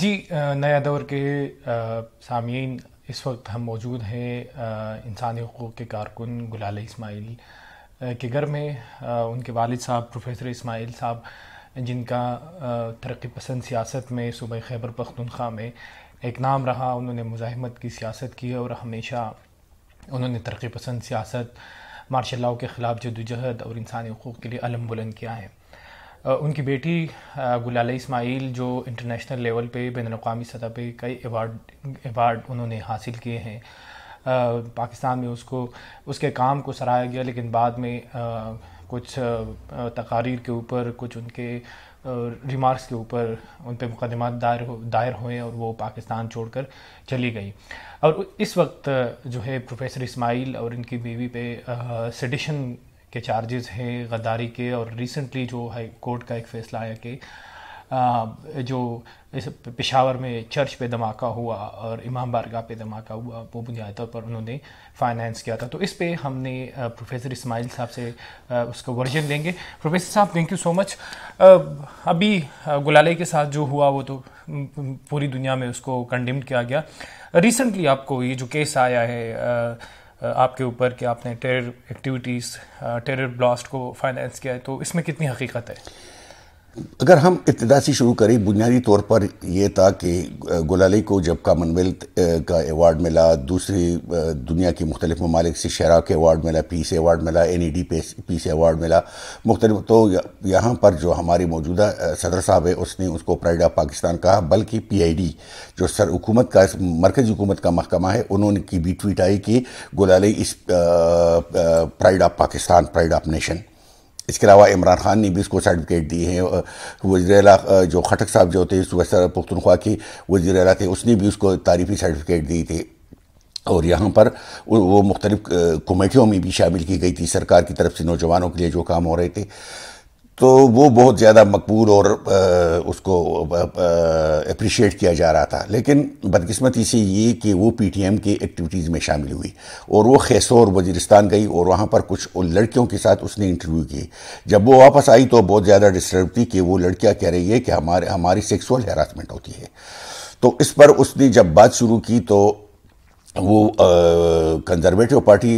जी नया दौर के सामीन इस वक्त हम मौजूद हैं इंसानी हकूक़ के कारकुन गुलाल इस्माइल के घर में उनके वालिद साहब प्रोफेसर इस्माइल साहब जिनका तरक्की पसंद सियासत में सूबह खैबर पख्तनख्वा में एक नाम रहा उन्होंने मुजाहमत की सियासत की और हमेशा उन्होंने तरक्की पसंद सियासत मार्शल के ख़िलाफ़ जदोजहद और इंसानी हकूक़ के लिए अलम बुलंद किया है उनकी बेटी गुलाल इसमाइल जो इंटरनेशनल लेवल पे बैन अवी सतह पे कई एवार्ड एवार्ड उन्होंने हासिल किए हैं पाकिस्तान में उसको उसके काम को सराहा गया लेकिन बाद में कुछ तकारीर के ऊपर कुछ उनके रिमार्क्स के ऊपर उन पर मुकदमा दायर हो दायर हुए और वो पाकिस्तान छोड़कर चली गई और इस वक्त जो है प्रोफेसर इस्माइल और इनकी बीवी पे सडिशन के चार्जेस हैं गद्दारी के और रिसेंटली जो हाई कोर्ट का एक फैसला आया कि जो इस पेशावर में चर्च पे धमाका हुआ और इमाम बारगाह पे धमाका हुआ वो बुनियादी तौर पर उन्होंने फाइनेंस किया था तो इस पे हमने प्रोफेसर इस्माइल साहब से उसका वर्जन लेंगे प्रोफेसर साहब थैंक यू सो मच अभी गुलाले के साथ जो हुआ वो तो पूरी दुनिया में उसको कंडेम किया गया रिसेंटली आपको ये जो केस आया है आपके ऊपर कि आपने टेरर एक्टिविटीज़ टेरर ब्लास्ट को फाइनेंस किया है तो इसमें कितनी हकीकत है अगर हम इब्तदा से शुरू करें बुनियादी तौर पर यह था कि गुलाली को जब कामनवेल्थ का अवार्ड मिला दूसरी दुनिया के मुख्तलिफ ममालिक से शराब के अवार्ड मिला पीस अवार्ड मिला N E D peace award मिला मुख्तलिफ तो यहाँ पर जो हमारे मौजूदा सदर साहब है उसने उसको प्राइड ऑफ पाकिस्तान कहा बल्कि पी आई डी जो सर हुकूमत का मरकज़ी हुकूमत का महकमा है उन्होंने की भी ट्वीट आई कि गुलाली इस pride of Pakistan pride of nation इसके अलावा इमरान खान ने भी इसको सर्टिफिकेट दिए हैं वजी जो खटक साहब जो थे सुबह पुख्तनख्वा की वजी अला थे उसने भी उसको तारीफी सर्टिफिकेट दी थी और यहाँ पर वो मुख्तलिफ़ कमेटियों में भी शामिल की गई थी सरकार की तरफ से नौजवानों के लिए जो काम हो रहे थे तो वो बहुत ज़्यादा मकबूल और आ, उसको अप्रिशिएट किया जा रहा था लेकिन बदकिस्मती से ये कि वो पीटीएम की एक्टिविटीज़ में शामिल हुई और वो खैसोर वजीरिस्तान गई और वहाँ पर कुछ लड़कियों के साथ उसने इंटरव्यू की जब वो वापस आई तो बहुत ज़्यादा डिस्टर्ब थी कि वो लड़कियाँ कह रही है कि हमारे हमारी सेक्सुअल हरासमेंट होती है तो इस पर उसने जब बात शुरू की तो वो कंजर्वेटिव पार्टी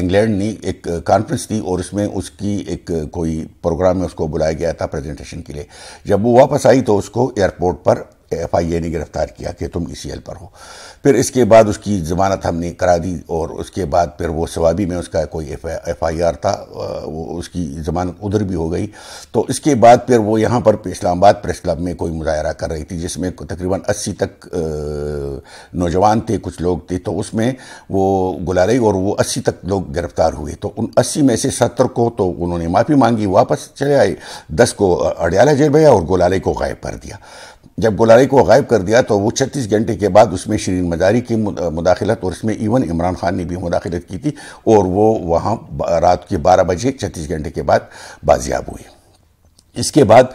इंग्लैंड ने एक कॉन्फ्रेंस थी और उसमें उसकी एक कोई प्रोग्राम में उसको बुलाया गया था प्रेजेंटेशन के लिए जब वो वापस आई तो उसको एयरपोर्ट पर एफ आई ए ने गिरफ्तार किया कि तुम ई सी एल पर हो फिर इसके बाद उसकी ज़मानत हमने करा दी और उसके बाद फिर वो सवाबी में उसका कोई एफ आई आर था वो उसकी ज़मानत उधर भी हो गई तो इसके बाद फिर वो यहाँ पर इस्लामाबाद प्रेस क्लब में कोई मुजाहरा कर रही थी जिसमें तकरीबन अस्सी तक नौजवान थे कुछ लोग थे तो उसमें वो गुलाई और वो अस्सी तक लोग गिरफ्तार हुए तो उन अस्सी में से सत्तर को तो उन्होंने माफ़ी मांगी वापस चले आए दस को अडियाला जेल भैया और गुलाई को गायब कर दिया जब गुलाई को गायब कर दिया तो वो छत्तीस घंटे के बाद उसमें शरीन मजारी की मुदाखलत और इसमें इवन इमरान खान ने भी मुदाखलत की थी और वो वहाँ रात के बारह बजे छत्तीस घंटे के बाद बाजियाब हुई इसके बाद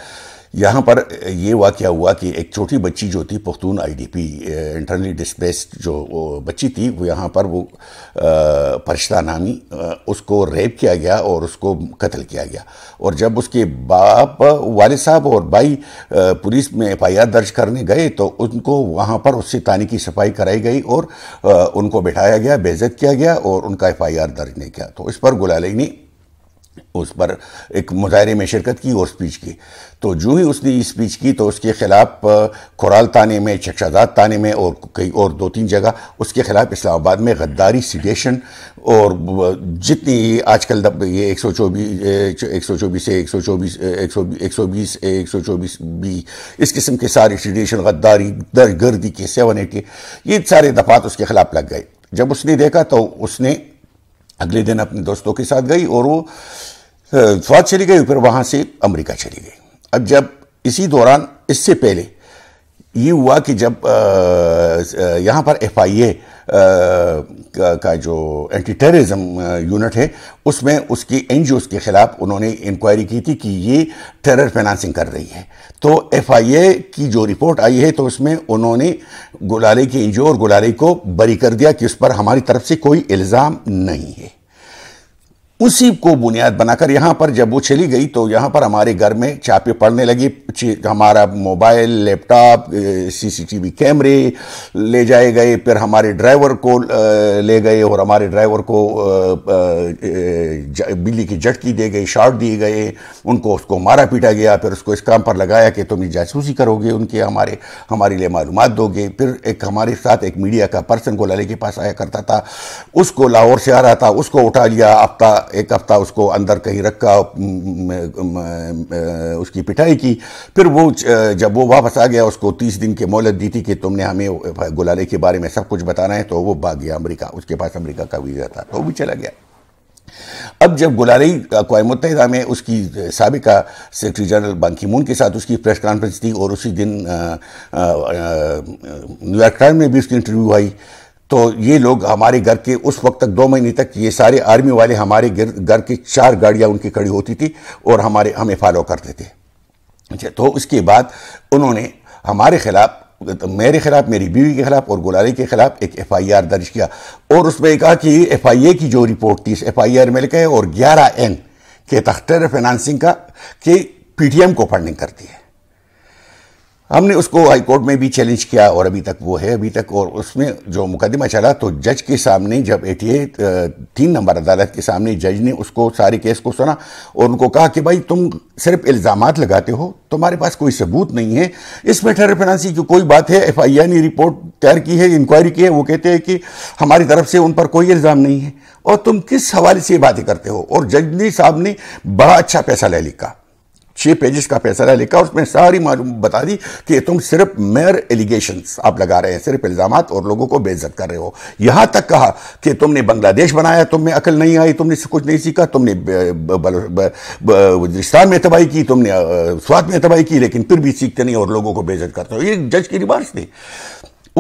यहाँ पर ये वाक़ हुआ कि एक छोटी बच्ची जो थी पुख्तून आईडीपी इंटरनली डिस्प्लेस्ड जो बच्ची थी वो यहाँ पर वो परिश्ता नामी उसको रेप किया गया और उसको कत्ल किया गया और जब उसके बाप वाले साहब और भाई पुलिस में एफ दर्ज करने गए तो उनको वहाँ पर उससे तानी की सफाई कराई गई और उनको बैठाया गया बेजत किया गया और उनका एफ दर्ज नहीं किया तो इस पर गुलाई ने उस पर एक मुजाहरे में शिरकत की और स्पीच की तो जो ही उसने स्पीच की तो उसके खिलाफ खुराल थाने में शख्शादात थाने में और कई और दो तीन जगह उसके खिलाफ इस्लामाबाद में गद्दारी सिडेशन और जितनी आजकल ये एक सौ चौबीस एक सौ चौबीस से एक सौ चौबीस एक सौ बीस एक सौ चौबीस बी इस किस्म के सारे सिडेशन गद्दारी दरगर्दी के सेवन एटी ये सारे दफात उसके खिलाफ लग गए जब उसने देखा तो उसने अगले दिन अपने दोस्तों के साथ गई और वो फौज चली गई फिर वहाँ से अमेरिका चली गई अब जब इसी दौरान इससे पहले ये हुआ कि जब यहाँ पर एफ आई ए का जो एंटी टेररिज्म यूनिट है उसमें उसकी एन जी ओज़ के ख़िलाफ़ उन्होंने इंक्वायरी की थी कि ये टेरर फाइनेंसिंग कर रही है तो एफ आई ए की जो रिपोर्ट आई है तो उसमें उन्होंने गुलारी की एन जी ओ और गुलारी को बरी कर दिया कि उस पर हमारी तरफ से कोई इल्ज़ाम नहीं है उसी को बुनियाद बनाकर यहाँ पर जब वो चली गई तो यहाँ पर हमारे घर में छापे पड़ने लगी हमारा मोबाइल लैपटॉप सीसीटीवी कैमरे ले जाए गए फिर हमारे ड्राइवर को ले गए और हमारे ड्राइवर को बिजली की झटकी दे गई शॉट दिए गए उनको उसको मारा पीटा गया फिर उसको इस काम पर लगाया कि तुम जासूसी करोगे उनके हमारे हमारे लिए मालूम दोगे फिर एक हमारे साथ एक मीडिया का पर्सन गोलाले के पास आया करता था उसको लाहौर से आ रहा था उसको उठा लिया आपका एक हफ़्ता उसको अंदर कहीं रखा उसकी पिटाई की फिर वो जब वो वापस आ गया उसको तीस दिन की मोहलत दी थी कि तुमने हमें गुलाले के बारे में सब कुछ बताना है तो वो भाग गया अमरीका उसके पास अमरीका का वीज़ा था तो वो भी चला गया अब जब गुलाई अकवा मुतहदा में उसकी सबका सेक्रटरी जनरल बंकी मून के साथ उसकी प्रेस कॉन्फ्रेंस थी और उसी दिन न्यूयॉर्क टाइम में भी उसकी इंटरव्यू आई तो ये लोग हमारे घर के उस वक्त तक दो महीने तक ये सारे आर्मी वाले हमारे घर की चार गाड़ियाँ उनकी खड़ी होती थी और हमारे हमें फॉलो करते थे अच्छा तो उसके बाद उन्होंने हमारे खिलाफ मेरे खिलाफ मेरी बीवी के खिलाफ और गुलारी के खिलाफ एक एफआईआर दर्ज किया और उसमें कहा कि एफआईए की जो रिपोर्ट थी इस एफआईआर में लिखा है और ग्यारह एन के तख्तर फाइनेंसिंग का कि पीटीएम को फंडिंग करती है हमने उसको हाईकोर्ट में भी चैलेंज किया और अभी तक वो है अभी तक और उसमें जो मुकदमा चला तो जज के सामने जब ए टी तीन नंबर अदालत के सामने जज ने उसको सारे केस को सुना और उनको कहा कि भाई तुम सिर्फ इल्ज़ाम लगाते हो तुम्हारे पास कोई सबूत नहीं है इस मैटर फिनांसी की कोई बात है एफ आई ने रिपोर्ट तैयार की है इंक्वायरी की है वो कहते हैं कि हमारी तरफ से उन पर कोई इल्ज़ाम नहीं है और तुम किस हवाले से ये बातें करते हो और जज ने साहब ने बड़ा अच्छा फैसला लिखा छः पेजेस का फैसला लिखा उसमें सारी मालूम बता दी कि तुम सिर्फ मेयर एलिगेशंस आप लगा रहे हैं सिर्फ इल्ज़ाम और लोगों को बेइज्जत कर रहे हो यहाँ तक कहा कि तुमने बांग्लादेश बनाया तुम में अकल नहीं आई तुमने कुछ नहीं सीखा तुमने वजरिस्तान में तबाही की तुमने स्वाद में तबाही की लेकिन फिर भी सीखते नहीं और लोगों को बेइज्जत करते हो ये जज की रिमार्स थी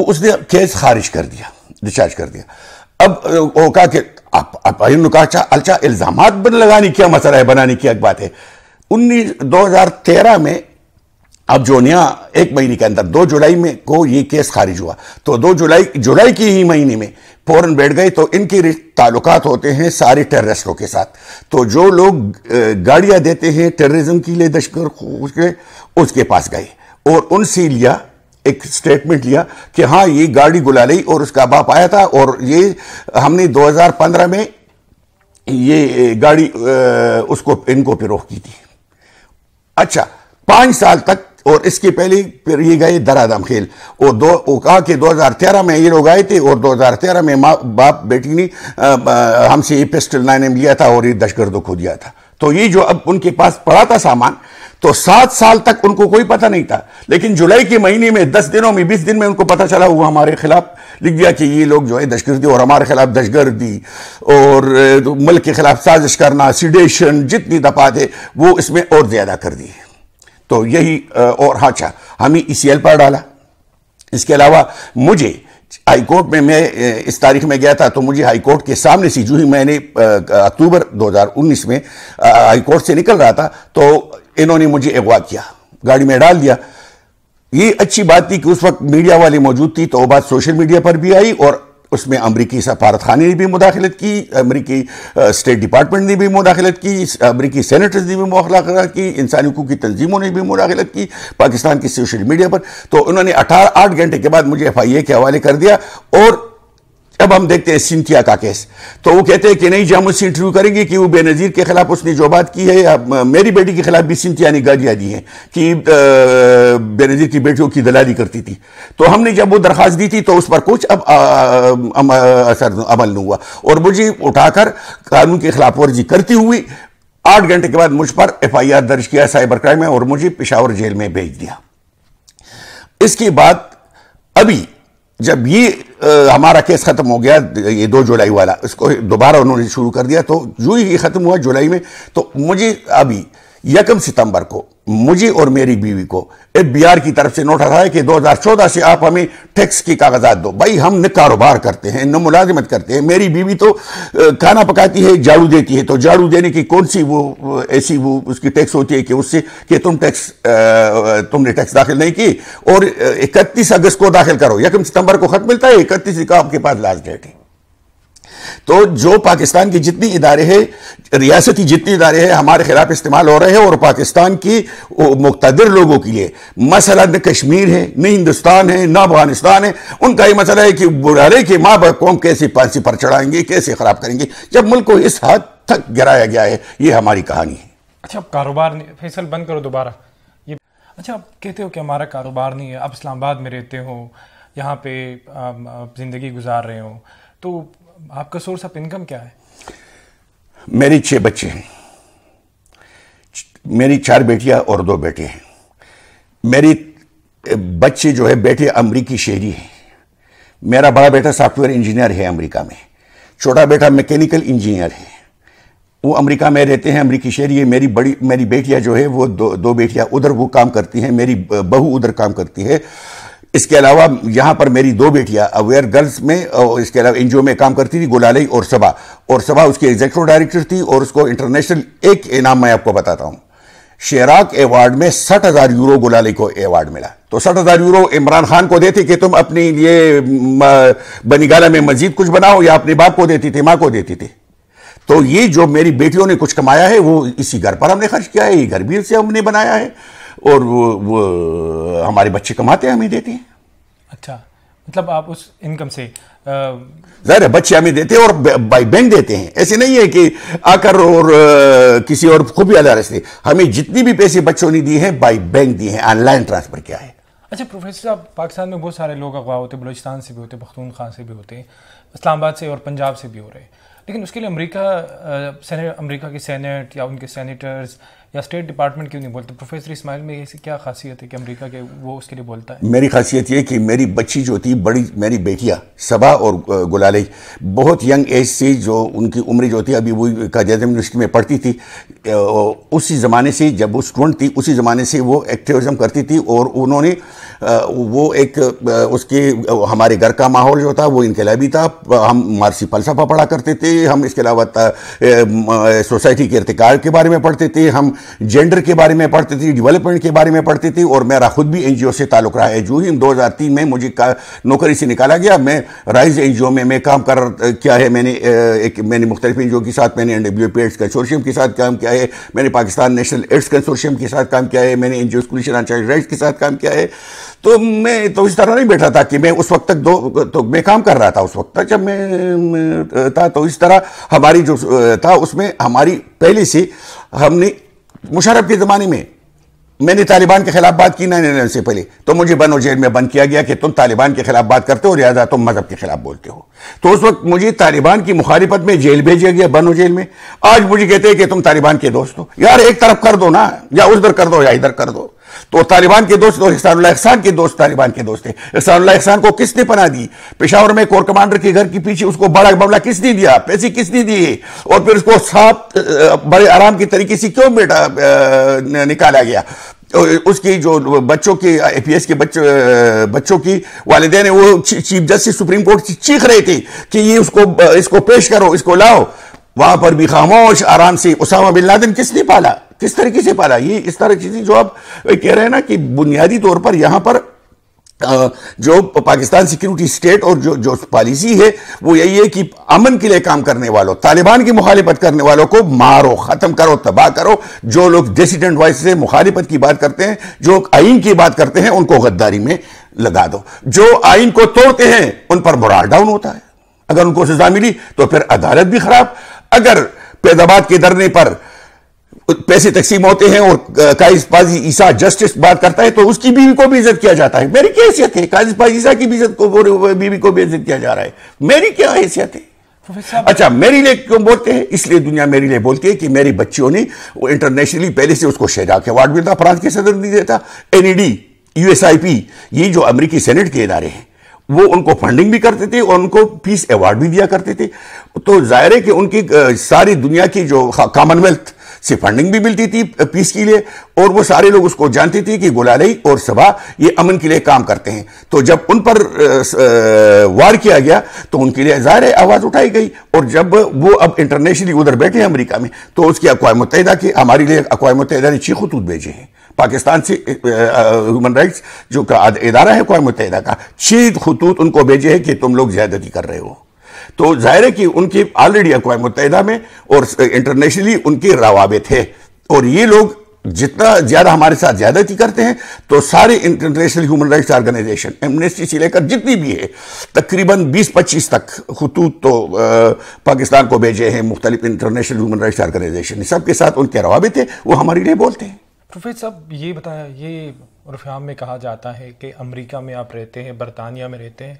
उसने केस खारिज कर दिया डिस्चार्ज कर दिया अब वो कहा कि आप, आप अच्छा, अच्छा इल्ज़ाम लगाने क्या मसला है बनाने की एक बात है उन्नीस तेरह में अब जोनिया एक महीने के अंदर दो जुलाई में को ये केस खारिज हुआ तो दो जुलाई जुलाई की ही महीने में फौरन बैठ गए तो इनके ताल्लुकात होते हैं सारे टेररिस्टों के साथ तो जो लोग गाड़ियां देते हैं टेररिज्म के लिए दशकर उसके उसके पास गए और उनसे लिया एक स्टेटमेंट लिया कि हाँ ये गाड़ी गुला ली और उसका बाप आया था और ये हमने 2015 में ये गाड़ी उसको इनको पिरोह की थी अच्छा पांच साल तक और इसके पहले फिर ये गए दरादम खेल और दो वो कहा कि 2013 में ये लोग आए थे और 2013 में माँ बाप बेटी ने हमसे ये पिस्टल एम लिया था और ये दशगर्दों खो दिया था तो ये जो अब उनके पास पड़ा था सामान तो सात साल तक उनको कोई पता नहीं था लेकिन जुलाई के महीने में दस दिनों में बीस दिन में उनको पता चला हुआ हमारे खिलाफ लिख दिया कि ये लोग जो है दशगर्दी और हमारे खिलाफ दशगर्दी और तो मुल्क के खिलाफ साजिश करना सिडेशन जितनी दफा थे वो इसमें और ज़्यादा कर दी तो यही और हाचा अच्छा, हमें ई सी एल पर डाला इसके अलावा मुझे हाईकोर्ट में मैं इस तारीख में गया था तो मुझे हाईकोर्ट के सामने से जो ही मैंने अक्टूबर 2019 में हाईकोर्ट से निकल रहा था तो इन्होंने मुझे अगवा किया गाड़ी में डाल दिया ये अच्छी बात थी कि उस वक्त मीडिया वाली मौजूद थी तो वो बात सोशल मीडिया पर भी आई और उसमें अमरीकी सफारत ने भी मुदाखलत की अमरीकी स्टेट डिपार्टमेंट ने भी मुदाखलत की अमरीकी सैनटर्स ने भी मुदाखलत की इंसानी हकूक की तंजीमों ने भी मुदाखलत की पाकिस्तान की सोशल मीडिया पर तो उन्होंने अठारह आठ घंटे के बाद मुझे एफ आई ए के हवाले कर दिया और अब हम देखते हैं सिंथिया का केस तो वो कहते हैं कि नहीं जी हम उससे इंटरव्यू करेंगे कि वो बेनज़ीर के खिलाफ उसने जो बात की है या मेरी बेटी के खिलाफ भी सिंथिया ने गालियाँ दी हैं कि बेनज़ीर की बेटियों की दलाली करती थी तो हमने जब वो दरख्वास्त दी थी तो उस पर कुछ अब असर अमल नहीं हुआ और मुझे उठाकर कानून के खिलाफ वर्जी करती हुई आठ घंटे के बाद मुझ पर एफआईआर दर्ज किया साइबर क्राइम में और मुझे पिशावर जेल में भेज दिया इसके बाद अभी जब ये आ, हमारा केस खत्म हो गया ये दो जुलाई वाला इसको दोबारा उन्होंने शुरू कर दिया तो जो ही ये खत्म हुआ जुलाई में तो मुझे अभी यकम सितंबर को मुझे और मेरी बीवी को एफ बी आर की तरफ से रहा है कि 2014 से आप हमें टैक्स की कागजात दो भाई हम न कारोबार करते हैं न मुलाजमत करते हैं मेरी बीवी तो खाना पकाती है झाड़ू देती है तो झाड़ू देने की कौन सी वो ऐसी वो उसकी टैक्स होती है कि उससे कि तुम टैक्स तुमने टैक्स दाखिल नहीं की और इकतीस अगस्त को दाखिल करो यकम सितंबर को खत मिलता है इकतीस का आपके पास लास्ट डेट है तो जो पाकिस्तान की जितनी इदारे हैं रियासती जितनी इदारे हैं हमारे खिलाफ इस्तेमाल हो रहे हैं और पाकिस्तान की मुख्तर लोगों के लिए मसला न कश्मीर है न हिंदुस्तान है न अफगानिस्तान है उनका ये मसला है कि बुरा के माँ बाप कौम कैसे पांसी पर चढ़ाएंगे कैसे ख़राब करेंगे जब मुल्क को इस हद तक गिराया गया है ये हमारी कहानी है अच्छा अब कारोबार फैसल बंद करो दोबारा ये अच्छा आप कहते हो कि हमारा कारोबार नहीं है आप इस्लामाबाद में रहते हो यहाँ पे ज़िंदगी गुजार रहे हो तो आपका सोर्स ऑफ इनकम क्या है मेरी छः बच्चे हैं मेरी चार बेटियां और दो बेटे हैं मेरी बच्चे जो है बेटे अमरीकी शहरी हैं मेरा बड़ा बेटा सॉफ्टवेयर इंजीनियर है अमेरिका में छोटा बेटा मैकेनिकल इंजीनियर है वो अमेरिका में रहते हैं अमेरिकी शहरी है मेरी बड़ी मेरी बेटियां जो है वो दो दो बेटियाँ उधर वो काम करती हैं मेरी बहू उधर काम करती है इसके अलावा यहाँ पर मेरी दो बेटियाँ अवेयर गर्ल्स में और इसके अलावा एनजीओ में काम करती थी गुलाई और सभा और सभा उसकी एग्जेक्टिव डायरेक्टर थी और उसको इंटरनेशनल एक इनाम मैं आपको बताता हूँ शेराक अवार्ड में सठ हज़ार यूरो गुलाली को अवार्ड मिला तो सठ हज़ार यूरो इमरान खान को देती कि तुम अपने लिए बनीगाला में मजीद कुछ बनाओ या अपने बाप को देती थी माँ को देती थी तो ये जो मेरी बेटियों ने कुछ कमाया है वो इसी घर पर हमने खर्च किया है ये घर भी से हमने बनाया है और वो वो हमारे बच्चे कमाते हैं हमें देते हैं अच्छा मतलब आप उस इनकम से ज़ाहिर बच्चे हमें देते हैं और बाई बैंक देते हैं ऐसे नहीं है कि आकर और किसी और खूबी अदारे से हमें जितनी भी पैसे बच्चों ने दिए हैं बाई बैंक दिए हैं ऑनलाइन ट्रांसफर किया है अच्छा प्रोफेसर साहब पाकिस्तान में बहुत सारे लोग अगवा होते बलोचिस्तान से भी होते पख्तून खान से भी होते इस्लामाबाद से और पंजाब से भी हो रहे लेकिन उसके लिए अमरीका अमरीका के सेनेट या उनके सैनिटर्स या स्टेट डिपार्टमेंट क्यों नहीं बोलते प्रोफेसर इसमाइल में ऐसी क्या खासियत है कि अमेरिका के वो उसके लिए बोलता है मेरी खासियत ये कि मेरी बच्ची जो थी बड़ी मेरी बेटियाँ सबा और गुलाले बहुत यंग एज से जो उनकी उम्र जो थी अभी वो काजाद यूनिवर्सिटी में पढ़ती थी उसी ज़माने से जब वो स्टूडेंट थी उसी ज़माने से वो एक्टिविज़म करती थी और उन्होंने वो एक उसके हमारे घर का माहौल जो था वो इनकलाबी था हम मारसी फलसफा पढ़ा करते थे हम इसके अलावा सोसाइटी के इरतकार के बारे में पढ़ते थे हम जेंडर के बारे में पढ़ती थी डेवलपमेंट के बारे में पढ़ती थी और मेरा खुद भी एनजीओ से ताल्लुक रहा है हज़ार तीन में मुझे नौकरी से निकाला गया मैं राइज ओ में मैं काम कर किया है मैंने एक मैंने मुख्तलिफ एन के साथ मैंने N W P AIDS consortium के साथ काम किया है मैंने पाकिस्तान नेशनल एड्स कंसोर्शियम के साथ काम किया है मैंने N G O child rights के साथ काम किया है तो मैं तो इस तरह नहीं बैठा था कि मैं उस वक्त तक दो तो मैं काम कर रहा था उस वक्त तक जब मैं था तो इस तरह हमारी जो था उसमें हमारी पहले से हमने मुशरफ के ज़माने में मैंने तालिबान के खिलाफ बात की नाइन इलेवन से पहले तो मुझे बनो जेल में बंद किया गया कि तुम तालिबान के खिलाफ बात करते हो लिहाजा तुम मजहब के खिलाफ बोलते हो तो उस वक्त मुझे तालिबान की मुखालिफत में जेल भेजा गया बनो जेल में आज मुझे कहते हैं कि तुम तालिबान के दोस्त हो यार एक तरफ कर दो ना या उधर कर दो या इधर कर दो तो तालिबान के दोस्त और हिसानुल्ला एहसान के दोस्त तालिबान के दोस्त थे हिसानुल्ला एहसान को किसने पना दी पेशावर में कोर कमांडर के घर के पीछे उसको बड़ा बमला किसने दिया पैसे किसने दिए और फिर उसको साफ बड़े आराम के तरीके से क्यों बेटा निकाला गया तो, उसकी जो बच्चों की पी एस के बच्चों बच्चों की वालदे ने वो चीफ जस्टिस सुप्रीम कोर्ट से चीख रहे थे कि ये उसको इसको पेश करो इसको लाओ वहां पर भी खामोश आराम से उसामा बिन लादेन किसने पाला किस तरीके से पाला ये इस तरह की चीज जो आप कह रहे हैं ना कि बुनियादी तौर पर यहां पर जो पाकिस्तान सिक्योरिटी स्टेट और जो जो पॉलिसी है वो यही है कि अमन के लिए काम करने वालों तालिबान की मुखालिफत करने वालों को मारो ख़त्म करो तबाह करो जो लोग डिसिडेंट वॉइस से मुखालिफत की बात करते हैं जो आइन की बात करते हैं उनको गद्दारी में लगा दो जो आइन को तोड़ते हैं उन पर मोराल डाउन होता है अगर उनको सजा मिली तो फिर अदालत भी खराब अगर पैदाबाद के धरने पर पैसे तकसीम होते हैं और काजिजबाजी ईसा जस्टिस बात करता है तो उसकी बीवी को भी इज्जत किया जाता है मेरी क्या हैसियत है काजिजबाजी ईसा की इज्जत को बीवी को भी इज्जत किया जा रहा है मेरी क्या हैसियत है अच्छा मेरी लिए क्यों बोलते हैं इसलिए दुनिया मेरे लिए बोलती है कि मेरी बच्चियों ने वो इंटरनेशनली पहले से उसको के अवार्ड मिलता फ्रांस के सदर नहीं देता एनईडी यूएसआईपी e ये जो अमेरिकी सेनेट के इदारे हैं वो उनको फंडिंग भी करते थे और उनको पीस अवार्ड भी दिया करते थे तो जाहिर है कि उनकी सारी दुनिया की जो कॉमनवेल्थ से फंडिंग भी मिलती थी पीस के लिए और वो सारे लोग उसको जानते थे कि गुलाई और सभा ये अमन के लिए काम करते हैं तो जब उन पर वार किया गया तो उनके लिए ज़ाहिर आवाज़ उठाई गई और जब वो अब इंटरनेशनली उधर बैठे हैं अमरीका में तो उसकी अकवा मुतहदा के हमारे लिए अकवा मुतहदा ने छः खतूत भेजे हैं पाकिस्तान से ह्यूमन राइट्स जो का इदारा है अकवा मुतहदा का छः खतूत उनको भेजे हैं कि तुम लोग ज्यादती कर रहे हो तो जाहिर है कि उनकी ऑलरेडी अकवा मुतहदा में और इंटरनेशनली उनके रवाबित है और ये लोग जितना ज़्यादा हमारे साथ ज़्यादती करते हैं तो सारे international human rights organisation Amnesty से लेकर जितनी भी है तकरीबन 20-25 तक खतूत तो आ, पाकिस्तान को भेजे हैं मुख्तलिफ इंटरनेशनल ह्यूमन राइट्स ऑर्गेनाइजेशन सबके साथ उनके रवाबित है वो हमारे लिए बोलते हैं प्रोफेसर साहब ये बताया ये रुफियाम में कहा जाता है कि अमरीका में आप रहते हैं बरतानिया में रहते हैं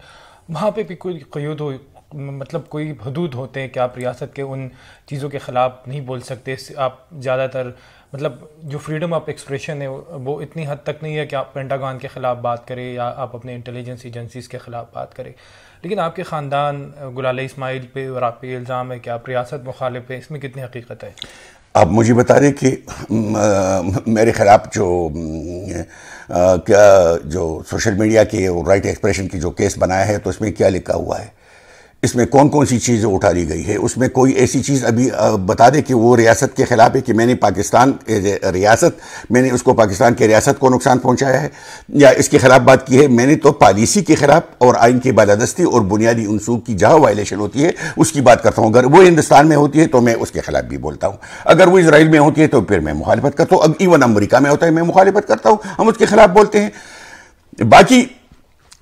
वहाँ पे भी कोई कयूद मतलब कोई हदूद होते हैं कि आप रियासत के उन चीज़ों के ख़िलाफ़ नहीं बोल सकते आप ज़्यादातर मतलब जो फ्रीडम ऑफ एक्सप्रेशन है वो इतनी हद तक नहीं है कि आप पेंटागन के ख़िलाफ़ बात करें या आप अपने इंटेलिजेंस एजेंसीज़ के ख़िलाफ़ बात करें लेकिन आपके ख़ानदान गुलाल इसमाइल पे और आप पे इल्ज़ाम है कि आप रियासत मुखालिफ है इसमें कितनी हकीकत है आप मुझे बता दें कि मेरे ख़िलाफ़ जो आ, क्या जो सोशल मीडिया के राइट एक्सप्रेशन की जो केस बनाया है तो उसमें क्या लिखा हुआ है इसमें कौन कौन सी चीज़ें ली गई है उसमें कोई ऐसी चीज़ अभी बता दे कि वो रियासत के ख़िलाफ़ है कि मैंने पाकिस्तान रियासत मैंने उसको पाकिस्तान के रियासत को नुकसान पहुंचाया है या इसके ख़िलाफ़ बात की है मैंने तो पॉलिसी के ख़िलाफ़ और आइन की बालादस्ती और बुनियादी अनसूब की जहाँ वायलेशन होती है उसकी बात करता हूँ अगर वो हिंदुस्तान में होती है तो मैं उसके ख़िलाफ़ भी बोलता हूँ अगर वो इसराइल में होती है तो फिर मैं मुखालफत करता हूँ अब इवन अमरीका में होता है मैं मुखालफत करता हूँ हम उसके ख़िलाफ़ बोलते हैं बाकी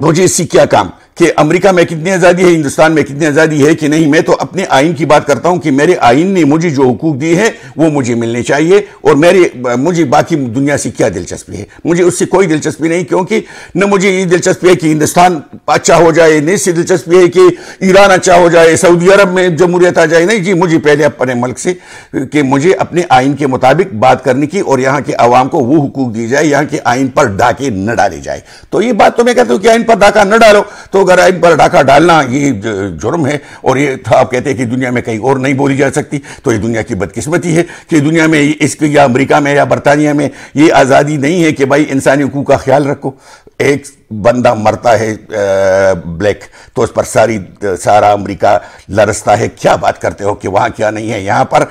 मुझे इसी क्या काम कि अमेरिका में कितनी आज़ादी है हिंदुस्तान में कितनी आज़ादी है कि नहीं मैं तो अपने आइन की बात करता हूं कि मेरे आइन ने मुझे जो हुकूक दिए हैं वो मुझे मिलने चाहिए और मेरे मुझे बाकी दुनिया से क्या दिलचस्पी है मुझे उससे कोई दिलचस्पी नहीं क्योंकि न मुझे ये दिलचस्पी है कि हिंदुस्तान अच्छा हो जाए न इससे दिलचस्पी है कि ईरान अच्छा हो जाए सऊदी अरब में जमहूरियत आ जाए नहीं जी मुझे पहले अपने मल्क से कि मुझे अपने आइन के मुताबिक बात करने की और यहाँ के आवाम को वो हुकूक दी जाए यहाँ के आइन पर डाके न डाले जाए तो ये बात तो मैं कहता हूँ कि आइन पर डाका न डालो तो अगर गराइम पर डाका डालना ये जुर्म है और ये था आप कहते हैं कि दुनिया में कहीं और नहीं बोली जा सकती तो ये दुनिया की बदकिस्मती है कि दुनिया में इसकी या अमेरिका में या बरतानिया में ये आज़ादी नहीं है कि भाई इंसानी हकूक का ख्याल रखो एक बंदा मरता है ब्लैक तो उस पर सारी सारा अमेरिका लरसता है क्या बात करते हो कि वहाँ क्या नहीं है यहाँ पर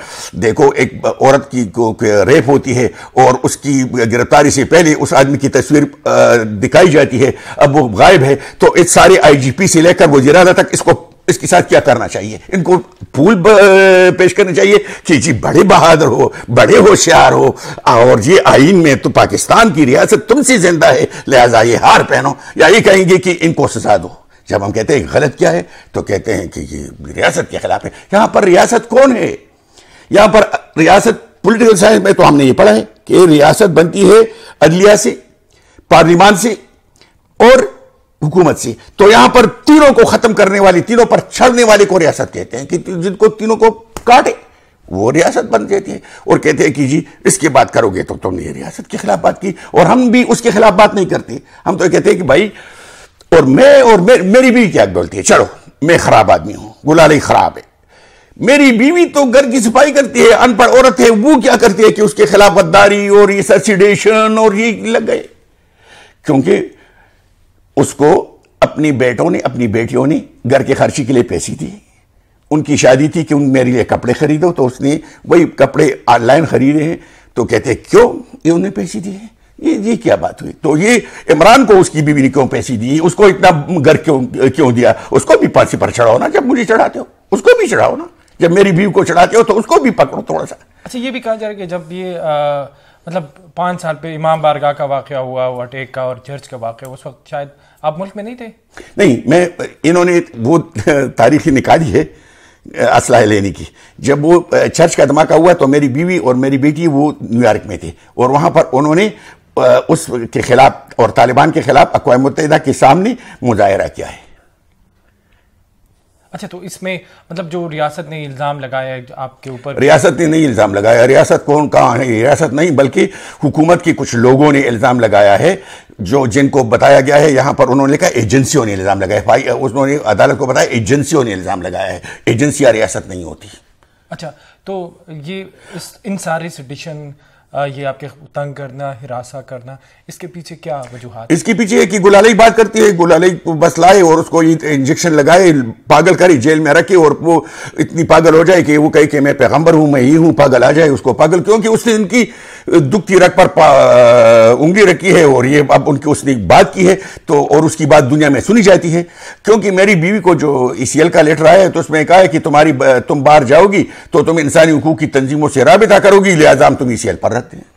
देखो एक औरत की को रेप होती है और उसकी गिरफ्तारी से पहले उस आदमी की तस्वीर दिखाई जाती है अब वो गायब है तो इस सारे आईजीपी से लेकर वजीराला तक इसको इसके साथ क्या करना चाहिए इनको फूल पेश करने चाहिए कि जी बड़े बहादुर हो बड़े होशियार हो और ये आइन में तो पाकिस्तान की रियासत तुमसे जिंदा है लिहाजा ये हार पहनो या ये कहेंगे कि इनको सजा दो जब हम कहते हैं गलत क्या है तो कहते हैं कि ये रियासत के खिलाफ है यहां पर रियासत कौन है यहां पर रियासत पोलिटिकल साइंस में तो हमने ये पढ़ा है कि रियासत बनती है अदलिया से पार्लिमान से और हुकूमत से तो यहां पर तीनों को खत्म करने वाली तीनों पर छड़ने वाले को रियासत कहते हैं कि जिनको तीनों को काटे वो रियासत बन जाती है और कहते हैं कि जी इसके बात करोगे तो तुमने तो रियासत के खिलाफ बात की और हम भी उसके खिलाफ बात नहीं करते हम तो कहते हैं कि भाई और मैं और मे, मेरी बीवी क्या बोलती है चलो मैं खराब आदमी हूं गुलाली खराब है मेरी बीवी तो घर की सफाई करती है अनपढ़ औरत है वो क्या करती है कि उसके खिलाफ गद्दारी और ये सब्सिडेशन और ये लग गए क्योंकि उसको अपनी बेटों ने अपनी बेटियों ने घर के खर्चे के लिए पैसे दिए उनकी शादी थी कि उन मेरे लिए कपड़े खरीदो तो उसने वही कपड़े ऑनलाइन खरीदे हैं तो कहते क्यों ये उन्हें पैसे दिए ये ये क्या बात हुई तो ये इमरान को उसकी बीवी ने क्यों पैसे दिए उसको इतना घर क्यों क्यों दिया उसको भी पासी पर चढ़ाओ ना जब मुझे चढ़ाते हो उसको भी चढ़ाओ ना जब मेरी बीवी को चढ़ाते हो तो उसको भी पकड़ो थोड़ा सा अच्छा ये भी कहा जा रहा है कि जब ये आ... मतलब पाँच साल पे इमाम बारगाह का वाक़ हुआ और अटैक का और चर्च का वाक़ उस वक्त शायद आप मुल्क में नहीं थे नहीं मैं इन्होंने वो तारीख निकाली है असलाह लेने की जब वो चर्च का धमाका हुआ तो मेरी बीवी और मेरी बेटी वो न्यूयॉर्क में थे और वहाँ पर उन्होंने उसके खिलाफ और तालिबान के खिलाफ अकवा मुतहदा के सामने मुजाहरा किया है अच्छा तो इसमें मतलब जो रियासत ने इल्ज़ाम लगाया है आपके ऊपर रियासत ने नहीं इल्ज़ाम लगाया रियासत कौन कहाँ है रियासत नहीं बल्कि हुकूमत की कुछ लोगों ने इल्ज़ाम लगाया है जो जिनको बताया गया है यहाँ पर उन्होंने कहा एजेंसियों ने इल्ज़ाम लगाया भाई उन्होंने अदालत को बताया एजेंसियों ने इल्ज़ाम लगाया है एजेंसियाँ रियासत नहीं होती अच्छा तो ये इस इन सारे सडिशन ये आपके तंग करना हिरासा करना इसके पीछे क्या वजूहत इसके पीछे एक ही गुलाई बात करती है गुलालई बस लाए और उसको इंजेक्शन लगाए पागल करी जेल में रखे और वो इतनी पागल हो जाए कि वो कहे कि मैं पैगंबर हूँ मैं ही हूं पागल आ जाए उसको पागल क्योंकि उसने इनकी दुख की रख पर उंगली रखी है और ये अब उनकी उसने बात की है तो और उसकी बात दुनिया में सुनी जाती है क्योंकि मेरी बीवी को जो ई का लेटर आया है तो उसमें कहा है कि तुम्हारी तुम बाहर जाओगी तो तुम इंसानी हकूक की तंजीमों से रबता करोगी लिहाजा तुम ई पर जाते हैं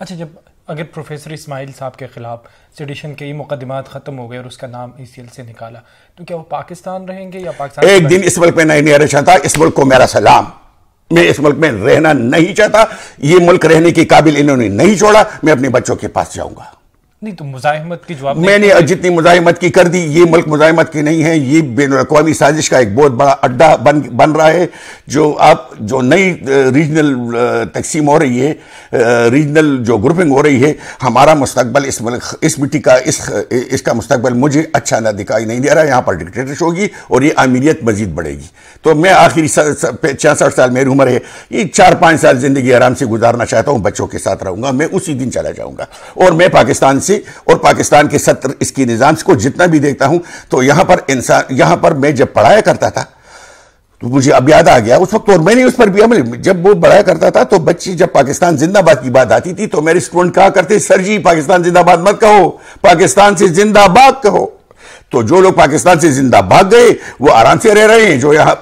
अच्छा जब अगर प्रोफेसर इस्माइल साहब के ख़िलाफ़ सिडिशन के ही मुकदमात ख़त्म हो गए और उसका नाम ई e से निकाला तो क्या वो पाकिस्तान रहेंगे या पाकिस्तान एक दिन इस मुल्क में नहीं, नहीं रहना चाहता इस मुल्क को मेरा सलाम मैं इस मुल्क में रहना नहीं चाहता ये मुल्क रहने के काबिल इन्होंने नहीं छोड़ा मैं अपने बच्चों के पास जाऊंगा नहीं तो मुजाहमत की जवाब मैंने जितनी मुजाहमत की कर दी ये मुल्क मुजाहमत की नहीं है ये बैन अवी साजिश का एक बहुत बड़ा अड्डा बन बन रहा है जो आप जो नई रीजनल तकसीम हो रही है रीजनल जो ग्रुपिंग हो रही है हमारा मुस्तबल इस मुल्क इस मिट्टी का इस इसका मुस्तबल मुझे अच्छा ना दिखाई नहीं दे रहा है यहाँ पर डिक्टेटरश होगी और ये अमीरीत मजीद बढ़ेगी तो मैं आखिरी छियासठ साल मेरी उम्र है ये चार पाँच साल ज़िंदगी आराम से गुजारना चाहता हूँ बच्चों के साथ रहूँगा मैं उसी दिन चला जाऊँगा और मैं पाकिस्तान से सी और पाकिस्तान के सत्र इसकी निज़ाम को जितना भी देखता हूं तो यहां पर इंसान यहां पर मैं जब पढ़ाया करता था तो मुझे अब याद आ गया उस वक्त तो और मैंने उस पर भी अमल जब वो बढ़ाया करता था तो बच्ची जब पाकिस्तान जिंदाबाद की बात आती थी तो मेरे स्टूडेंट कहा करते सर जी पाकिस्तान जिंदाबाद मत कहो पाकिस्तान से जिंदाबाद कहो तो जो लोग पाकिस्तान से जिंदा भाग गए वो आराम से रह रहे हैं जो यहां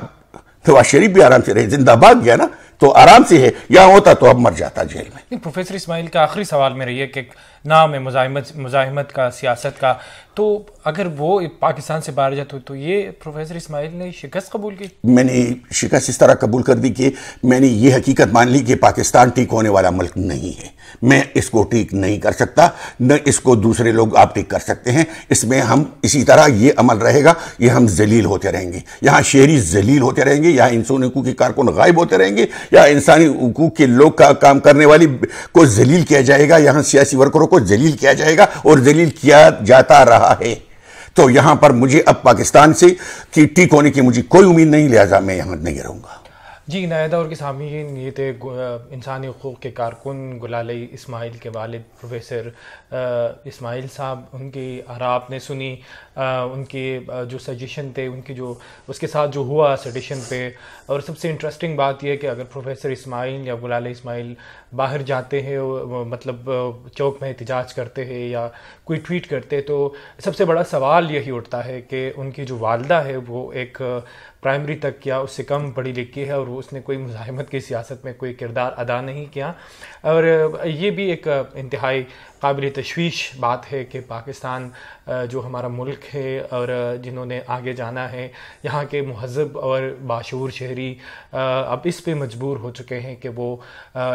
नवाज तो शरीफ भी आराम से रहे जिंदा भाग गया ना तो आराम से है यहां होता तो अब मर जाता जेल में प्रोफेसर इस्माइल का आखिरी सवाल मेरा ये कि नाम है मुजामत मुजाहमत का सियासत का तो अगर वो पाकिस्तान से बाहर जाते तो ये प्रोफेसर इसमाइल ने शिकस्त कबूल की मैंने शिकस्त इस तरह कबूल कर दी कि मैंने ये हकीकत मान ली कि पाकिस्तान ठीक होने वाला मुल्क नहीं है मैं इसको ठीक नहीं कर सकता न इसको दूसरे लोग आप ठीक कर सकते हैं इसमें हम इसी तरह ये अमल रहेगा ये हम जलील होते रहेंगे यहाँ शहरी जलील होते रहेंगे यहाँ इंसानी हकूक के कारकुन गायब होते रहेंगे या इंसानी हकूक के लोग का काम करने वाली को जलील किया जाएगा यहाँ सियासी वर्करों को जलील किया जाएगा और जलील किया जाता रहा है तो यहां पर मुझे अब पाकिस्तान से ठीक होने की मुझे कोई उम्मीद नहीं लिहाजा मैं यहां नहीं रहूंगा जी नायदा और के सामीन ये थे इंसानी हकूक़ के कारकुन गुलाई इस्माइल के वालिद प्रोफेसर इस्माइल साहब उनकी आरा आपने सुनी उनके जो सजेशन थे उनकी जो उसके साथ जो हुआ सजेशन पे और सबसे इंटरेस्टिंग बात यह कि अगर प्रोफेसर इस्माइल या गुलाल इस्माइल बाहर जाते हैं मतलब चौक में एहतजाज करते हैं या कोई ट्वीट करते तो सबसे बड़ा सवाल यही उठता है कि उनकी जो वालदा है वो एक प्राइमरी तक किया उससे कम पढ़ी लिखी है और उसने कोई मुजाहमत की सियासत में कोई किरदार अदा नहीं किया और ये भी एक इंतहाई काबिल तशवीश बात है कि पाकिस्तान जो हमारा मुल्क है और जिन्होंने आगे जाना है यहाँ के महजब और बाशूर शहरी अब इस पे मजबूर हो चुके हैं कि वो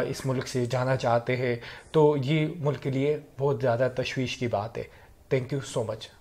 इस मुल्क से जाना चाहते हैं तो ये मुल्क के लिए बहुत ज़्यादा तशवीश की बात है थैंक यू सो मच